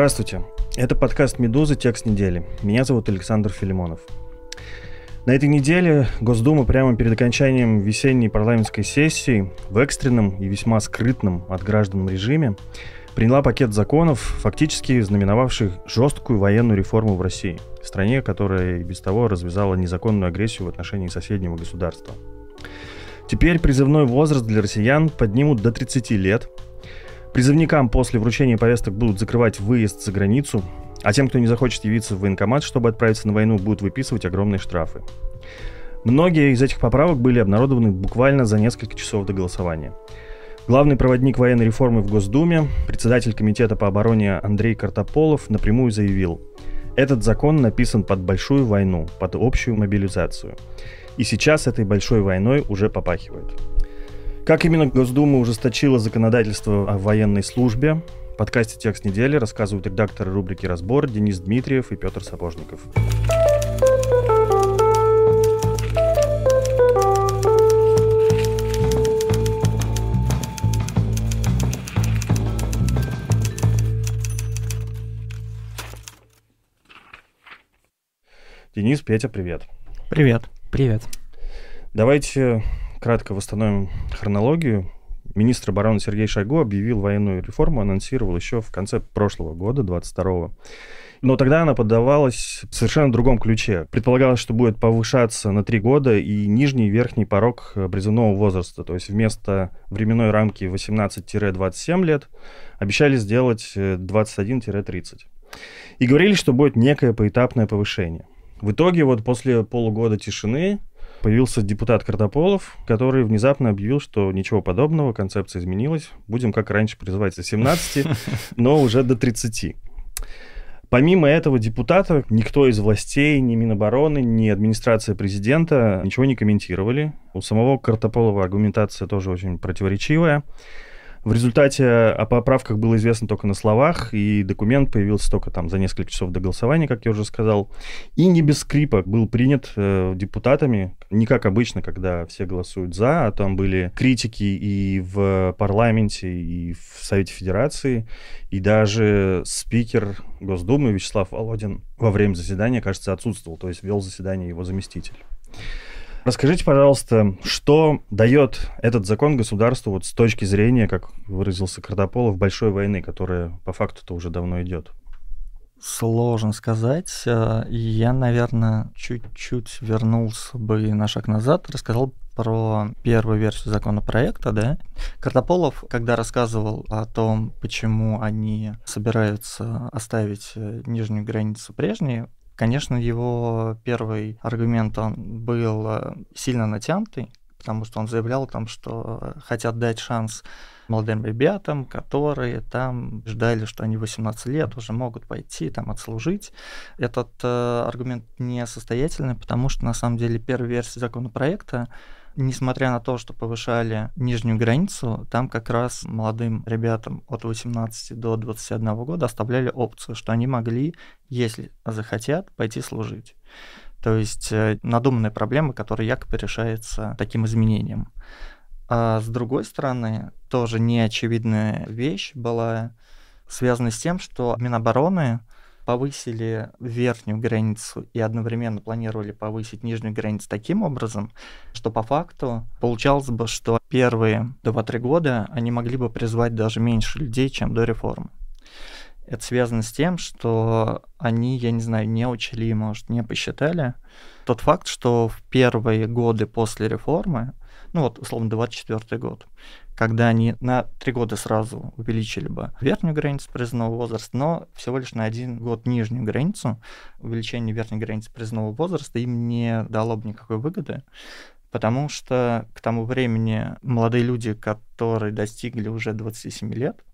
Здравствуйте. Это подкаст «Медузы. Текст недели». Меня зовут Александр Филимонов. На этой неделе Госдума прямо перед окончанием весенней парламентской сессии в экстренном и весьма скрытном от граждан режиме приняла пакет законов, фактически знаменовавших жесткую военную реформу в России, стране, которая и без того развязала незаконную агрессию в отношении соседнего государства. Теперь призывной возраст для россиян поднимут до 30 лет – Призывникам после вручения повесток будут закрывать выезд за границу, а тем, кто не захочет явиться в военкомат, чтобы отправиться на войну, будут выписывать огромные штрафы. Многие из этих поправок были обнародованы буквально за несколько часов до голосования. Главный проводник военной реформы в Госдуме, председатель Комитета по обороне Андрей Картополов напрямую заявил, этот закон написан под большую войну, под общую мобилизацию. И сейчас этой большой войной уже попахивает». Как именно Госдума ужесточила законодательство о военной службе? В подкасте «Текст недели» рассказывают редакторы рубрики «Разбор» Денис Дмитриев и Петр Сапожников. Денис, Петя, привет. Привет. Привет. Давайте кратко восстановим хронологию. Министр обороны Сергей Шойгу объявил военную реформу, анонсировал еще в конце прошлого года, 22-го. Но тогда она поддавалась в совершенно другом ключе. Предполагалось, что будет повышаться на три года и нижний и верхний порог призывного возраста. То есть вместо временной рамки 18-27 лет обещали сделать 21-30. Э, и говорили, что будет некое поэтапное повышение. В итоге вот после полугода тишины появился депутат Картополов, который внезапно объявил, что ничего подобного, концепция изменилась, будем как раньше призывать до 17, но уже до 30. Помимо этого депутата никто из властей, ни Минобороны, ни администрация президента ничего не комментировали. У самого Картополова аргументация тоже очень противоречивая. В результате о а, поправках было известно только на словах, и документ появился только там за несколько часов до голосования, как я уже сказал. И не без скрипа был принят э, депутатами, не как обычно, когда все голосуют «за», а там были критики и в парламенте, и в Совете Федерации, и даже спикер Госдумы Вячеслав Володин во время заседания, кажется, отсутствовал, то есть вел заседание его заместитель. Расскажите, пожалуйста, что дает этот закон государству вот с точки зрения, как выразился Картополов, большой войны, которая по факту-то уже давно идет? Сложно сказать. Э, я, наверное, чуть-чуть вернулся бы на шаг назад, рассказал про первую версию законопроекта, да. Картополов, когда рассказывал о том, почему они собираются оставить э, нижнюю границу прежней, Конечно, его первый аргумент, он был э, сильно натянутый, потому что он заявлял там, что э, хотят дать шанс молодым ребятам, которые там ждали, что они 18 лет уже могут пойти там отслужить. Этот э, аргумент несостоятельный, потому что на самом деле первая версия законопроекта Несмотря на то, что повышали нижнюю границу, там как раз молодым ребятам от 18 до 21 года оставляли опцию, что они могли, если захотят, пойти служить. То есть э, надуманная проблема, которая якобы решается таким изменением. А с другой стороны, тоже неочевидная вещь была связана с тем, что Минобороны повысили верхнюю границу и одновременно планировали повысить нижнюю границу таким образом, что по факту получалось бы, что первые 2-3 года они могли бы призвать даже меньше людей, чем до реформы. Это связано с тем, что они, я не знаю, не учили, может, не посчитали тот факт, что в первые годы после реформы, ну вот, условно, 24 год, когда они на три года сразу увеличили бы верхнюю границу признанного возраста, но всего лишь на один год нижнюю границу, увеличение верхней границы признанного возраста им не дало бы никакой выгоды, потому что к тому времени молодые люди, которые достигли уже 27 лет,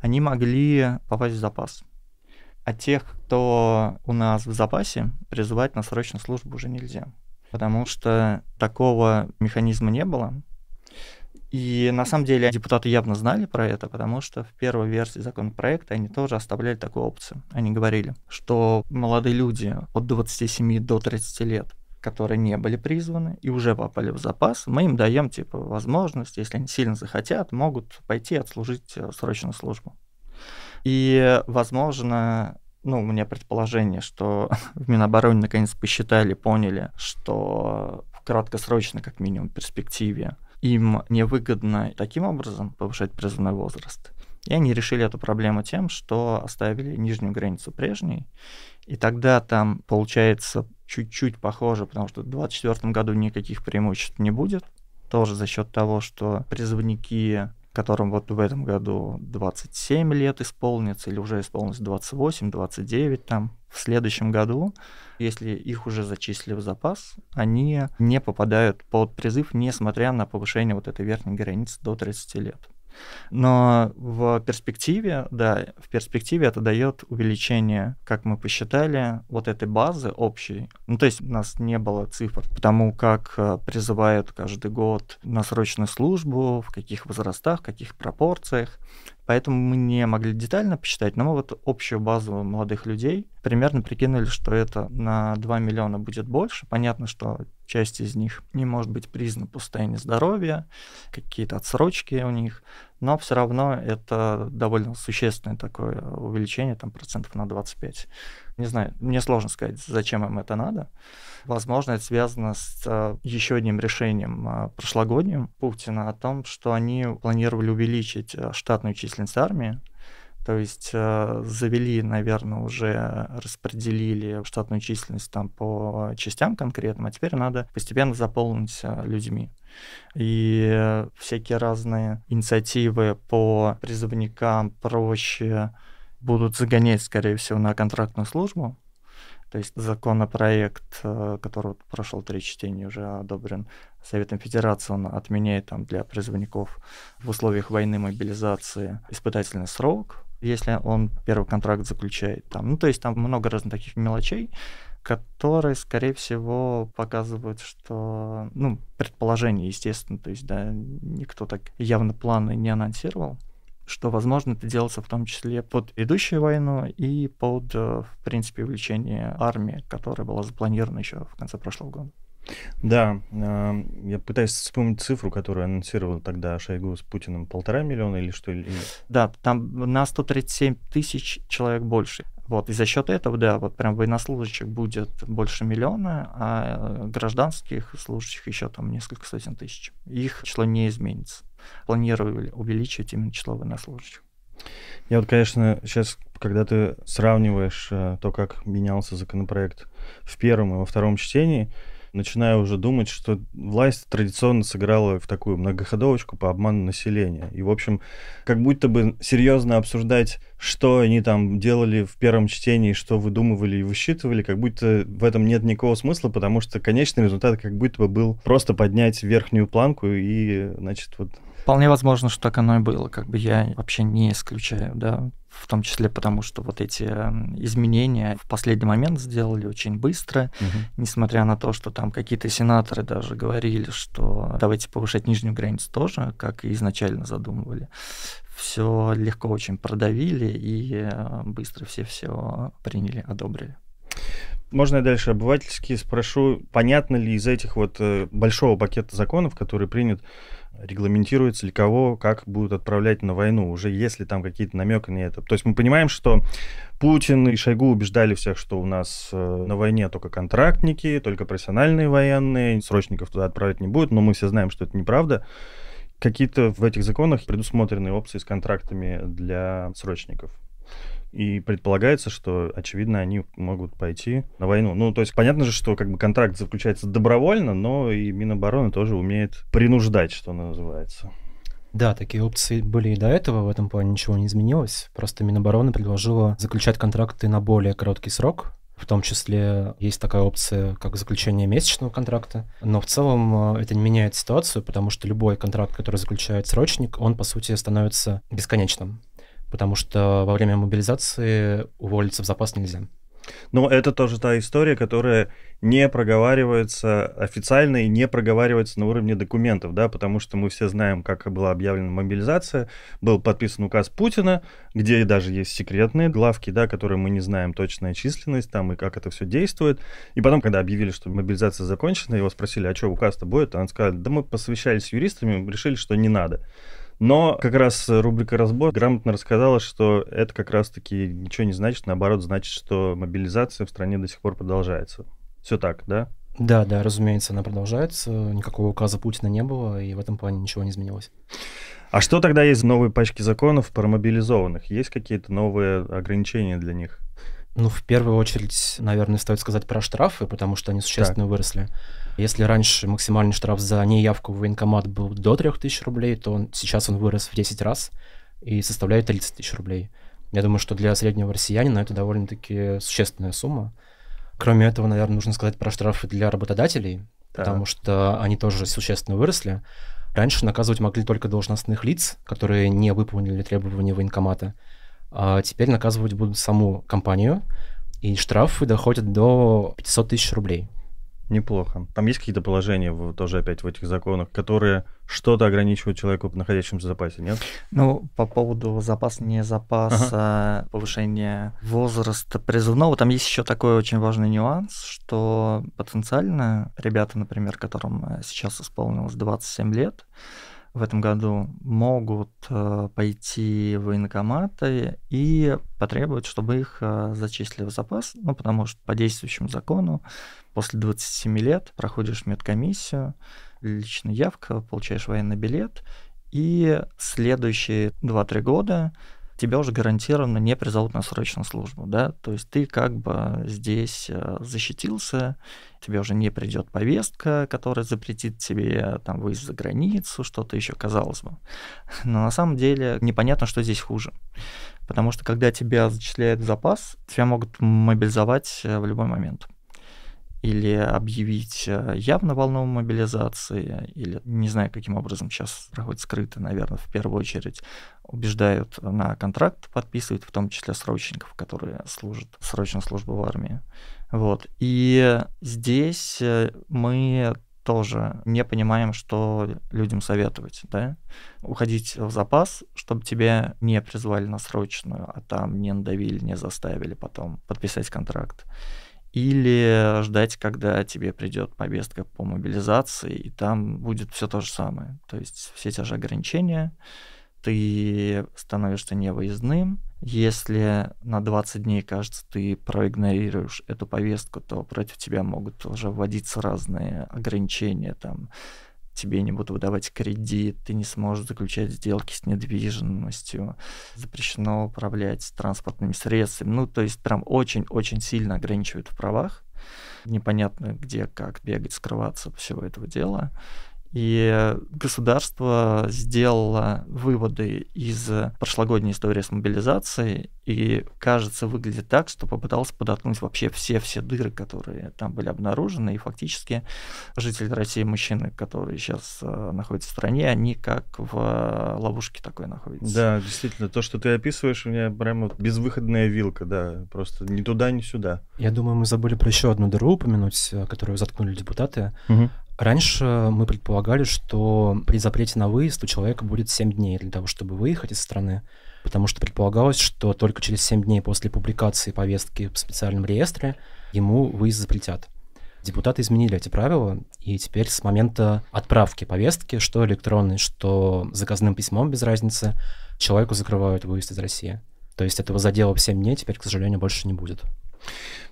они могли попасть в запас. А тех, кто у нас в запасе, призывать на срочную службу уже нельзя, потому что такого механизма не было. И на самом деле депутаты явно знали про это, потому что в первой версии законопроекта они тоже оставляли такую опцию. Они говорили, что молодые люди от 27 до 30 лет, которые не были призваны и уже попали в запас, мы им даем типа возможность, если они сильно захотят, могут пойти отслужить э, срочную службу. И, возможно, ну, у меня предположение, что в Минобороны наконец посчитали, поняли, что в краткосрочной, как минимум, перспективе им невыгодно таким образом повышать призывной возраст. И они решили эту проблему тем, что оставили нижнюю границу прежней и тогда там получается чуть-чуть похоже, потому что в 2024 году никаких преимуществ не будет. Тоже за счет того, что призывники, которым вот в этом году 27 лет исполнится, или уже исполнится 28, 29 там, в следующем году, если их уже зачислили в запас, они не попадают под призыв, несмотря на повышение вот этой верхней границы до 30 лет. Но в перспективе, да, в перспективе это дает увеличение, как мы посчитали, вот этой базы общей. Ну, то есть у нас не было цифр, потому как э, призывают каждый год на срочную службу, в каких возрастах, в каких пропорциях. Поэтому мы не могли детально посчитать, но мы вот общую базу молодых людей примерно прикинули, что это на 2 миллиона будет больше. Понятно, что часть из них не может быть признана по состоянию здоровья, какие-то отсрочки у них, но все равно это довольно существенное такое увеличение, там процентов на 25. Не знаю, мне сложно сказать, зачем им это надо. Возможно, это связано с э, еще одним решением э, прошлогодним Путина о том, что они планировали увеличить э, штатную численность армии то есть э, завели, наверное, уже распределили штатную численность там по частям конкретно, а теперь надо постепенно заполнить э, людьми. И всякие разные инициативы по призывникам проще будут загонять, скорее всего, на контрактную службу, то есть законопроект, э, который прошел три чтения, уже одобрен Советом Федерации, он отменяет там для призывников в условиях войны мобилизации испытательный срок, если он первый контракт заключает там. Ну, то есть там много разных таких мелочей, которые, скорее всего, показывают, что, ну, предположение, естественно, то есть, да, никто так явно планы не анонсировал, что, возможно, это делается в том числе под идущую войну и под, э, в принципе, увеличение армии, которая была запланирована еще в конце прошлого года. Да, э, я пытаюсь вспомнить цифру, которую анонсировал тогда Шойгу с Путиным. Полтора миллиона или что? Или... Да, там на 137 тысяч человек больше. Вот, и за счет этого, да, вот прям военнослужащих будет больше миллиона, а э, гражданских служащих еще там несколько сотен тысяч. Их число не изменится. Планировали увеличить именно число военнослужащих. Я вот, конечно, сейчас, когда ты сравниваешь э, то, как менялся законопроект в первом и во втором чтении, начинаю уже думать, что власть традиционно сыграла в такую многоходовочку по обману населения. И, в общем, как будто бы серьезно обсуждать, что они там делали в первом чтении, что выдумывали и высчитывали, как будто в этом нет никакого смысла, потому что конечный результат как будто бы был просто поднять верхнюю планку и, значит, вот Вполне возможно, что так оно и было. Как бы я вообще не исключаю, да в том числе потому, что вот эти эм, изменения в последний момент сделали очень быстро, угу. несмотря на то, что там какие-то сенаторы даже говорили, что давайте повышать нижнюю границу тоже, как и изначально задумывали. Все легко очень продавили и э, быстро все все приняли, одобрили. Можно я дальше обывательски спрошу, понятно ли из этих вот э, большого пакета законов, который принят регламентируется ли кого, как будут отправлять на войну, уже если там какие-то намеки на это. То есть мы понимаем, что Путин и Шойгу убеждали всех, что у нас э, на войне только контрактники, только профессиональные военные, срочников туда отправлять не будет, но мы все знаем, что это неправда. Какие-то в этих законах предусмотрены опции с контрактами для срочников. И предполагается, что, очевидно, они могут пойти на войну. Ну, то есть понятно же, что как бы контракт заключается добровольно, но и Минобороны тоже умеет принуждать, что называется. Да, такие опции были и до этого, в этом плане ничего не изменилось. Просто Минобороны предложила заключать контракты на более короткий срок, в том числе есть такая опция, как заключение месячного контракта. Но в целом э, это не меняет ситуацию, потому что любой контракт, который заключает срочник, он, по сути, становится бесконечным потому что во время мобилизации уволиться в запас нельзя. Но это тоже та история, которая не проговаривается официально и не проговаривается на уровне документов, да, потому что мы все знаем, как была объявлена мобилизация, был подписан указ Путина, где даже есть секретные главки, да, которые мы не знаем точная численность там и как это все действует. И потом, когда объявили, что мобилизация закончена, его спросили, а что указ-то будет? А он сказал: да мы посовещались с юристами, решили, что не надо. Но как раз э, рубрика «Разбор» грамотно рассказала, что это как раз-таки ничего не значит, наоборот, значит, что мобилизация в стране до сих пор продолжается. Все так, да? Да, да, разумеется, она продолжается. Никакого указа Путина не было, и в этом плане ничего не изменилось. А что тогда есть в новой пачке законов про мобилизованных? Есть какие-то новые ограничения для них? Ну, в первую очередь, наверное, стоит сказать про штрафы, потому что они существенно так. выросли. Если раньше максимальный штраф за неявку в военкомат был до 3000 рублей, то он, сейчас он вырос в 10 раз и составляет 30 тысяч рублей. Я думаю, что для среднего россиянина это довольно-таки существенная сумма. Кроме этого, наверное, нужно сказать про штрафы для работодателей, да. потому что они тоже существенно выросли. Раньше наказывать могли только должностных лиц, которые не выполнили требования военкомата. А теперь наказывать будут саму компанию, и штрафы доходят до 500 тысяч рублей. Неплохо. Там есть какие-то положения в, тоже опять в этих законах, которые что-то ограничивают человеку, находящемуся в запасе, нет? Ну, по поводу запаса не запаса ага. повышение возраста призывного, там есть еще такой очень важный нюанс, что потенциально ребята, например, которым э, сейчас исполнилось 27 лет, в этом году могут э, пойти в военкоматы и потребовать, чтобы их э, зачислили в запас, ну, потому что по действующему закону После 27 лет проходишь медкомиссию, личная явка, получаешь военный билет, и следующие 2-3 года тебя уже гарантированно не призовут на срочную службу, да, то есть ты как бы здесь э, защитился, тебе уже не придет повестка, которая запретит тебе там выезд за границу, что-то еще, казалось бы. Но на самом деле непонятно, что здесь хуже. Потому что когда тебя зачисляют в запас, тебя могут мобилизовать э, в любой момент или объявить э, явно волну мобилизации, или не знаю, каким образом сейчас проходит скрыто, наверное, в первую очередь, убеждают на контракт, подписывают, в том числе срочников, которые служат срочную службу в армии. Вот. И здесь э, мы тоже не понимаем, что людям советовать, да? Уходить в запас, чтобы тебя не призвали на срочную, а там не надавили, не заставили потом подписать контракт или ждать, когда тебе придет повестка по мобилизации, и там будет все то же самое. То есть все те же ограничения, ты становишься невыездным. Если на 20 дней, кажется, ты проигнорируешь эту повестку, то против тебя могут уже вводиться разные ограничения, там, тебе не будут выдавать кредит, ты не сможешь заключать сделки с недвижимостью, запрещено управлять транспортными средствами. Ну, то есть прям очень-очень сильно ограничивают в правах. Непонятно, где, как бегать, скрываться всего этого дела. И государство сделало выводы из прошлогодней истории с мобилизацией, и, кажется, выглядит так, что попытался подоткнуть вообще все-все дыры, которые там были обнаружены, и фактически жители России, мужчины, которые сейчас э, находятся в стране, они как в э, ловушке такой находятся. Да, действительно, то, что ты описываешь, у меня прямо безвыходная вилка, да, просто ни туда, ни сюда. Я думаю, мы забыли про еще одну дыру упомянуть, э, которую заткнули депутаты. Угу. Раньше мы предполагали, что при запрете на выезд у человека будет 7 дней для того, чтобы выехать из страны, потому что предполагалось, что только через 7 дней после публикации повестки в специальном реестре ему выезд запретят. Депутаты изменили эти правила, и теперь с момента отправки повестки, что электронной, что заказным письмом, без разницы, человеку закрывают выезд из России. То есть этого задела в 7 дней теперь, к сожалению, больше не будет.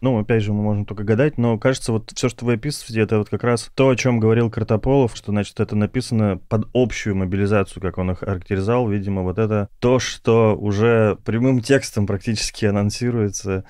Ну, опять же, мы можем только гадать, но кажется, вот все, что вы описываете, это вот как раз то, о чем говорил Картополов, что, значит, это написано под общую мобилизацию, как он их характеризовал, видимо, вот это то, что уже прямым текстом практически анонсируется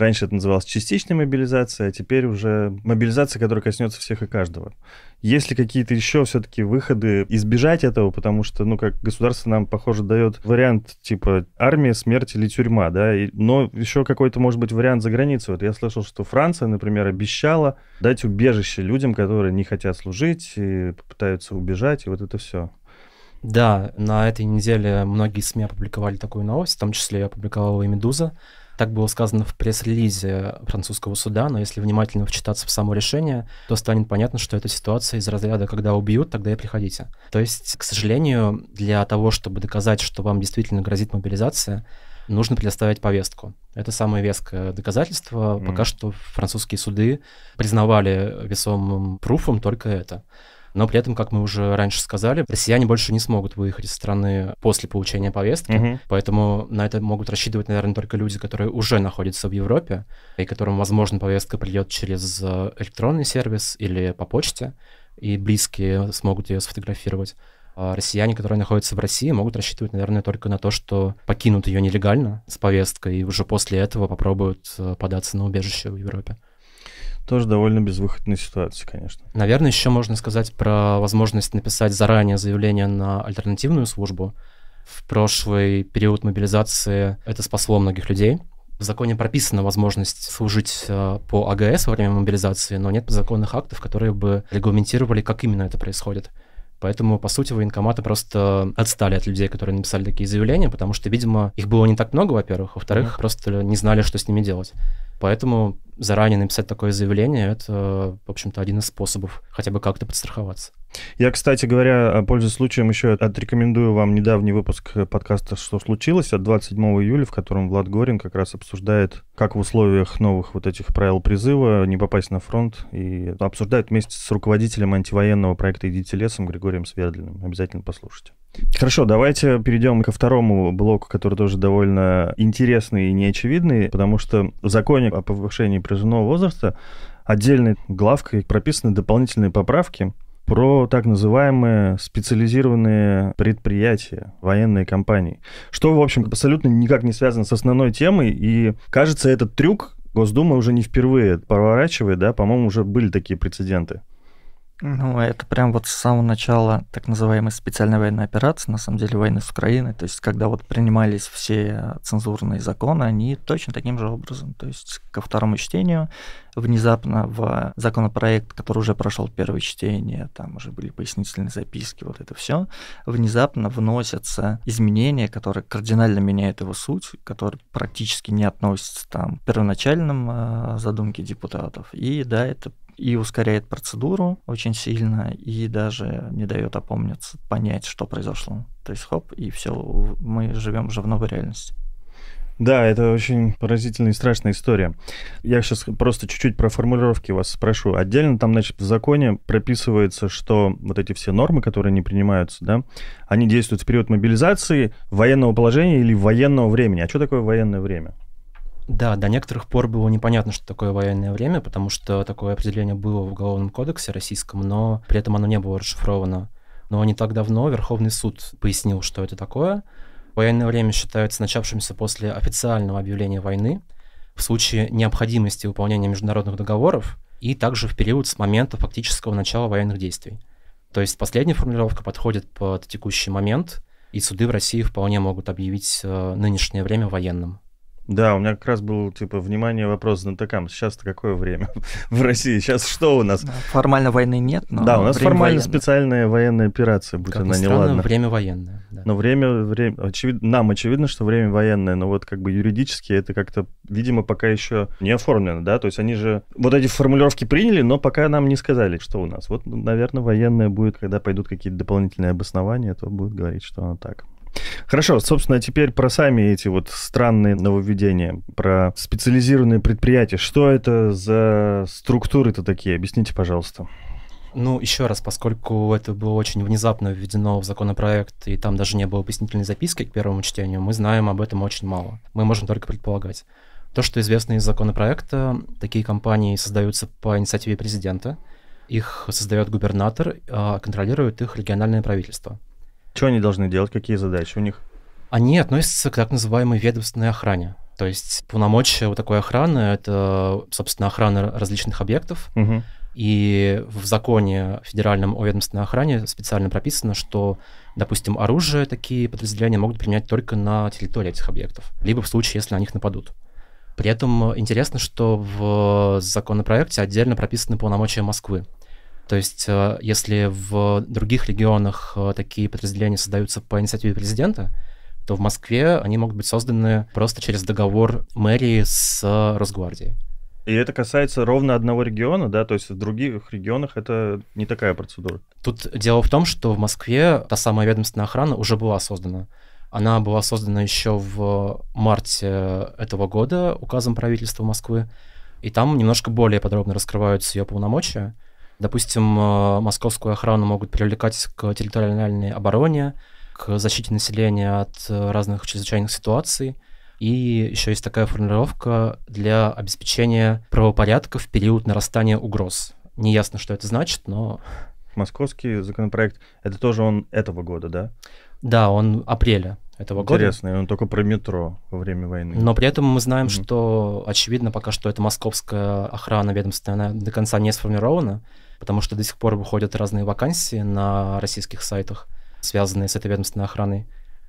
Раньше это называлось частичная мобилизация, а теперь уже мобилизация, которая коснется всех и каждого. Есть ли какие-то еще все-таки выходы избежать этого, потому что, ну, как государство нам, похоже, дает вариант типа армия, смерть или тюрьма, да, и, но еще какой-то, может быть, вариант за границу. Вот я слышал, что Франция, например, обещала дать убежище людям, которые не хотят служить и пытаются убежать, и вот это все. Да, на этой неделе многие СМИ опубликовали такую новость, в том числе опубликовал и «Медуза», так было сказано в пресс-релизе французского суда, но если внимательно вчитаться в само решение, то станет понятно, что эта ситуация из разряда «когда убьют, тогда и приходите». То есть, к сожалению, для того, чтобы доказать, что вам действительно грозит мобилизация, нужно предоставить повестку. Это самое веское доказательство. Mm. Пока что французские суды признавали весомым пруфом только это. Но при этом, как мы уже раньше сказали, россияне больше не смогут выехать из страны после получения повестки. Угу. Поэтому на это могут рассчитывать, наверное, только люди, которые уже находятся в Европе, и которым, возможно, повестка придет через э, электронный сервис или по почте, и близкие смогут ее сфотографировать. А россияне, которые находятся в России, могут рассчитывать, наверное, только на то, что покинут ее нелегально с повесткой и уже после этого попробуют э, податься на убежище в Европе. Тоже довольно безвыходная ситуация, конечно. Наверное, еще можно сказать про возможность написать заранее заявление на альтернативную службу. В прошлый период мобилизации это спасло многих людей. В законе прописана возможность служить э, по АГС во время мобилизации, но нет законных актов, которые бы регламентировали, как именно это происходит. Поэтому, по сути, военкоматы просто отстали от людей, которые написали такие заявления, потому что, видимо, их было не так много, во-первых, во-вторых, mm-hmm. просто не знали, что с ними делать. Поэтому заранее написать такое заявление, это, в общем-то, один из способов хотя бы как-то подстраховаться. Я, кстати говоря, пользуясь случаем, еще отрекомендую вам недавний выпуск подкаста «Что случилось?» от 27 июля, в котором Влад Горин как раз обсуждает, как в условиях новых вот этих правил призыва не попасть на фронт, и обсуждает вместе с руководителем антивоенного проекта «Идите лесом» Григорием Свердлиным. Обязательно послушайте. Хорошо, давайте перейдем ко второму блоку, который тоже довольно интересный и неочевидный, потому что в законе о повышении призывного возраста отдельной главкой прописаны дополнительные поправки про так называемые специализированные предприятия, военные компании, что, в общем, абсолютно никак не связано с основной темой, и кажется, этот трюк Госдума уже не впервые проворачивает, да, по-моему, уже были такие прецеденты. Ну, это прям вот с самого начала так называемой специальной военной операции, на самом деле войны с Украиной, то есть когда вот принимались все цензурные законы, они точно таким же образом, то есть ко второму чтению внезапно в законопроект, который уже прошел первое чтение, там уже были пояснительные записки, вот это все, внезапно вносятся изменения, которые кардинально меняют его суть, которые практически не относятся там к первоначальным э, задумке депутатов. И да, это и ускоряет процедуру очень сильно, и даже не дает опомниться, понять, что произошло. То есть хоп, и все, мы живем уже в новой реальности. Да, это очень поразительная и страшная история. Я сейчас просто чуть-чуть про формулировки вас спрошу. Отдельно там, значит, в законе прописывается, что вот эти все нормы, которые не принимаются, да, они действуют в период мобилизации, военного положения или военного времени. А что такое военное время? Да, до некоторых пор было непонятно, что такое военное время, потому что такое определение было в Уголовном кодексе российском, но при этом оно не было расшифровано. Но не так давно Верховный суд пояснил, что это такое. Военное время считается начавшимся после официального объявления войны в случае необходимости выполнения международных договоров и также в период с момента фактического начала военных действий. То есть последняя формулировка подходит под текущий момент, и суды в России вполне могут объявить э, нынешнее время военным. Да, у меня как раз был, типа, внимание, вопрос знатокам. Сейчас-то какое время в России? Сейчас что у нас? Формально войны нет, но Да, у нас формально военное. специальная военная операция, будь как она ни странно, неладна. время военное. Да. Но время, время очевид... нам очевидно, что время военное, но вот как бы юридически это как-то, видимо, пока еще не оформлено, да? То есть они же вот эти формулировки приняли, но пока нам не сказали, что у нас. Вот, наверное, военное будет, когда пойдут какие-то дополнительные обоснования, то будут говорить, что оно так. Хорошо, собственно, теперь про сами эти вот странные нововведения, про специализированные предприятия. Что это за структуры-то такие? Объясните, пожалуйста. Ну, еще раз, поскольку это было очень внезапно введено в законопроект, и там даже не было объяснительной записки к первому чтению, мы знаем об этом очень мало. Мы можем только предполагать. То, что известно из законопроекта, такие компании создаются по инициативе президента, их создает губернатор, а контролирует их региональное правительство. Что они должны делать, какие задачи у них? Они относятся к так называемой ведомственной охране. То есть полномочия вот такой охраны — это, собственно, охрана различных объектов. Угу. И в законе федеральном о ведомственной охране специально прописано, что, допустим, оружие такие подразделения могут применять только на территории этих объектов, либо в случае, если на них нападут. При этом интересно, что в э, законопроекте отдельно прописаны полномочия Москвы. То есть, э, если в других регионах э, такие подразделения создаются по инициативе президента, то в Москве они могут быть созданы просто через договор мэрии с э, Росгвардией. И это касается ровно одного региона, да, то есть в других регионах это не такая процедура. Тут дело в том, что в Москве та самая ведомственная охрана уже была создана. Она была создана еще в марте этого года указом правительства Москвы, и там немножко более подробно раскрываются ее полномочия. Допустим, э, московскую охрану могут привлекать к территориальной обороне, к защите населения от э, разных чрезвычайных ситуаций. И еще есть такая формулировка для обеспечения правопорядка в период нарастания угроз. Не ясно, что это значит, но... Московский законопроект, это тоже он этого года, да? Да, он апреля этого года. Интересно, он только про метро во время войны. Но при этом мы знаем, mm-hmm. что, очевидно, пока что это московская охрана ведомственная до конца не сформирована, потому что до сих пор выходят разные вакансии на российских сайтах, связанные с этой ведомственной охраной.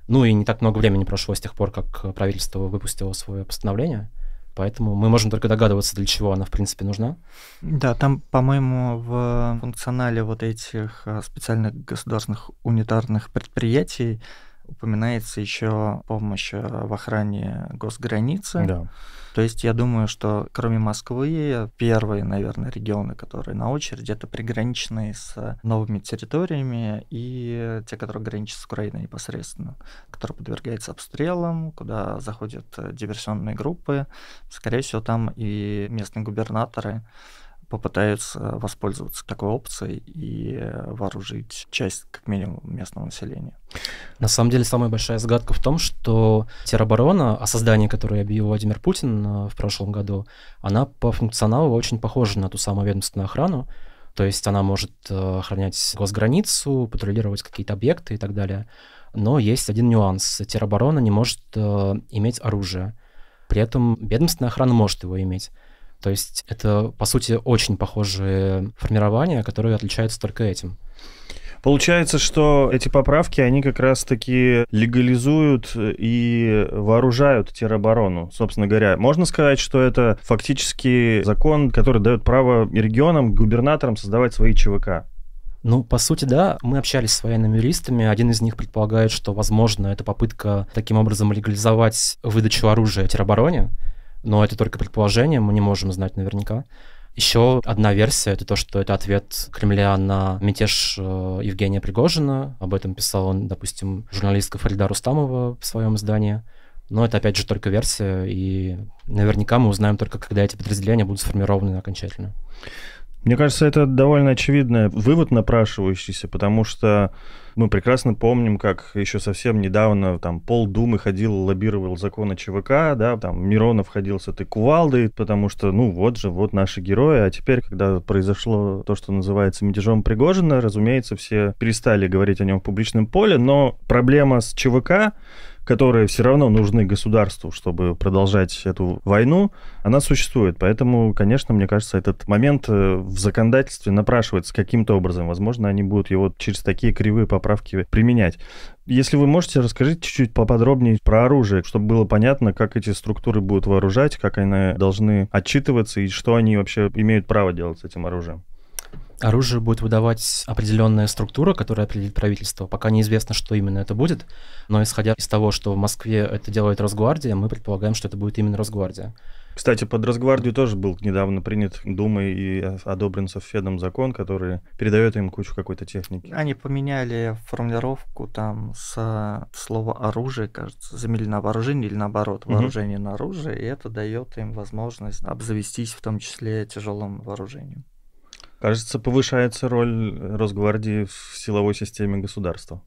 Ну и не так много времени прошло с тех пор, как правительство выпустило свое постановление. Поэтому мы можем только догадываться, для чего она, в принципе, нужна. Да, там, по-моему, в функционале вот этих э, специальных государственных унитарных предприятий упоминается еще помощь э, в охране госграницы. Да. То есть я думаю, что кроме Москвы, первые, наверное, регионы, которые на очереди, это приграничные с новыми территориями и те, которые граничат с Украиной непосредственно, которые подвергаются обстрелам, куда заходят э, диверсионные группы. Скорее всего, там и местные губернаторы попытаются воспользоваться такой опцией и э, вооружить часть, как минимум, местного населения. На самом деле самая большая загадка в том, что тероборона, о создании которой объявил Владимир Путин э, в прошлом году, она по функционалу очень похожа на ту самую ведомственную охрану, то есть она может э, охранять госграницу, патрулировать какие-то объекты и так далее. Но есть один нюанс. Тероборона не может э, иметь оружие. При этом ведомственная охрана может его иметь. То есть это, по сути, очень похожие формирования, которые отличаются только этим. Получается, что эти поправки, они как раз-таки легализуют и вооружают тероборону, собственно говоря. Можно сказать, что это фактически закон, который дает право регионам, губернаторам создавать свои ЧВК. Ну, по сути, да, мы общались с военными юристами. Один из них предполагает, что, возможно, это попытка таким образом легализовать выдачу оружия теробороне, но это только предположение, мы не можем знать наверняка. Еще одна версия — это то, что это ответ Кремля на мятеж э, Евгения Пригожина. Об этом писал он, допустим, журналистка Фарида Рустамова в своем издании. Но это, опять же, только версия, и наверняка мы узнаем только, когда эти подразделения будут сформированы окончательно. Мне кажется, это довольно очевидный вывод напрашивающийся, потому что мы прекрасно помним, как еще совсем недавно там Пол Думы ходил, лоббировал законы ЧВК, да, там Миронов ходил с этой кувалдой, потому что, ну, вот же, вот наши герои, а теперь, когда произошло то, что называется мятежом Пригожина, разумеется, все перестали говорить о нем в публичном поле, но проблема с ЧВК которые все равно нужны государству, чтобы продолжать эту войну, она существует. Поэтому, конечно, мне кажется, этот момент э, в законодательстве напрашивается каким-то образом. Возможно, они будут его через такие кривые поправки применять. Если вы можете, расскажите чуть-чуть поподробнее про оружие, чтобы было понятно, как эти структуры будут вооружать, как они должны отчитываться и что они вообще имеют право делать с этим оружием оружие будет выдавать определенная структура, которая определит правительство. Пока неизвестно, что именно это будет, но исходя из того, что в Москве это делает Росгвардия, мы предполагаем, что это будет именно Росгвардия. Кстати, под Росгвардию тоже был недавно принят Думой и одобрен Совфедом закон, который передает им кучу какой-то техники. Они поменяли формулировку там с слова оружие, кажется, заменили на вооружение или наоборот, вооружение угу. на оружие, и это дает им возможность обзавестись в том числе тяжелым вооружением. Кажется, повышается роль Росгвардии в силовой системе государства.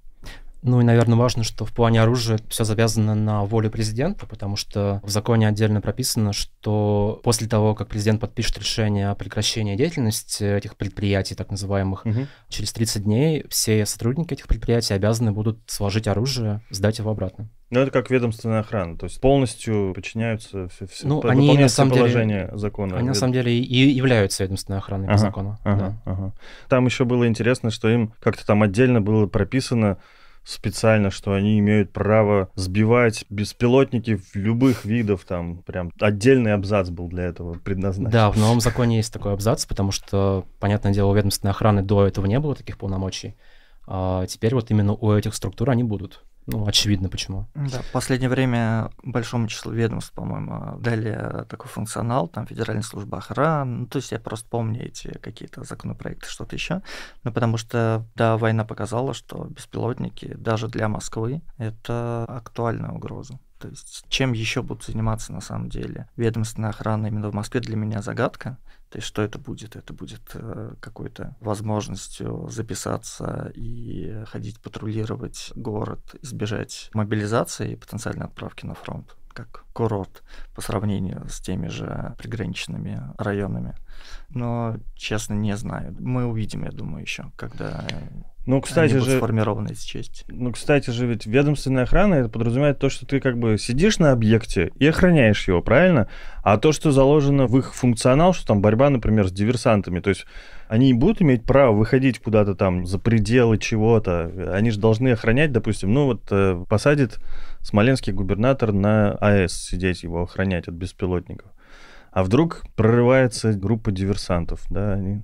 Ну и, наверное, важно, что в плане оружия все завязано на волю президента, потому что в законе отдельно прописано, что после того, как президент подпишет решение о прекращении деятельности этих предприятий, так называемых, угу. через 30 дней все сотрудники этих предприятий обязаны будут сложить оружие, сдать его обратно. Ну, это как ведомственная охрана, то есть полностью подчиняются все, все ну, они на самом положения деле, закона. Они на самом деле и являются ведомственной охраной ага, по закону. Ага, да. ага. Там еще было интересно, что им как-то там отдельно было прописано специально, что они имеют право сбивать беспилотники в любых видов, там прям отдельный абзац был для этого предназначен. Да, в новом законе есть такой абзац, потому что, понятное дело, у ведомственной охраны до этого не было таких полномочий. А теперь вот именно у этих структур они будут. Ну, очевидно, почему. Да, в последнее время большому числу ведомств, по-моему, дали э, такой функционал, там Федеральная служба охраны, ну, то есть я просто помню эти какие-то законопроекты, что-то еще, но ну, потому что, да, война показала, что беспилотники даже для Москвы — это актуальная угроза. То есть чем еще будут заниматься на самом деле ведомственная охрана именно в Москве для меня загадка. То есть что это будет? Это будет э, какой-то возможностью записаться и ходить патрулировать город, избежать мобилизации и потенциальной отправки на фронт как курорт по сравнению с теми же приграничными районами. Но, честно, не знаю. Мы увидим, я думаю, еще, когда ну, кстати же... сформированы из чести. Ну, кстати же, ведь ведомственная охрана, это подразумевает то, что ты как бы сидишь на объекте и охраняешь его, правильно? А то, что заложено в их функционал, что там борьба, например, с диверсантами, то есть они будут иметь право выходить куда-то там за пределы чего-то, они же должны охранять, допустим, ну вот э, посадит смоленский губернатор на АЭС сидеть его охранять от беспилотников. А вдруг прорывается группа диверсантов, да, они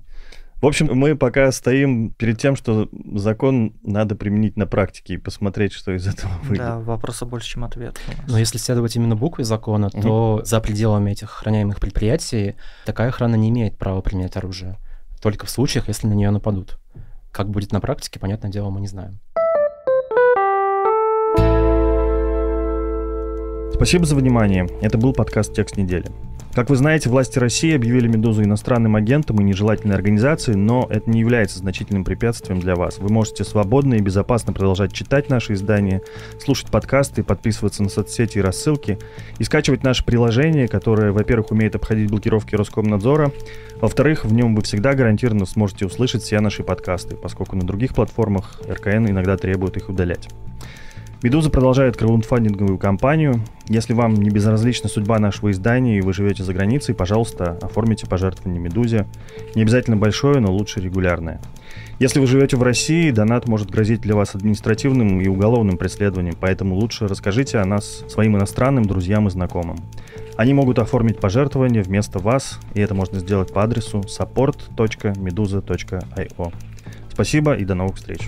в общем, мы пока стоим перед тем, что закон надо применить на практике и посмотреть, что из этого выйдет. Да, вопроса больше, чем ответ. Но если следовать именно букве закона, угу. то за пределами этих охраняемых предприятий такая охрана не имеет права применять оружие. Только в случаях, если на нее нападут. Как будет на практике, понятное дело, мы не знаем. Спасибо за внимание. Это был подкаст «Текст недели». Как вы знаете, власти России объявили «Медузу» иностранным агентом и нежелательной организацией, но это не является значительным препятствием для вас. Вы можете свободно и безопасно продолжать читать наши издания, слушать подкасты, подписываться на соцсети и рассылки, и скачивать наше приложение, которое, во-первых, умеет обходить блокировки Роскомнадзора, во-вторых, в нем вы всегда гарантированно сможете услышать все наши подкасты, поскольку на других платформах РКН иногда требуют их удалять. Медуза продолжает краундфандинговую кампанию. Если вам не безразлична судьба нашего издания и вы живете за границей, пожалуйста, оформите пожертвование Медузе. Не обязательно большое, но лучше регулярное. Если вы живете в России, донат может грозить для вас административным и уголовным преследованием, поэтому лучше расскажите о нас своим иностранным друзьям и знакомым. Они могут оформить пожертвование вместо вас, и это можно сделать по адресу support.meduza.io. Спасибо и до новых встреч.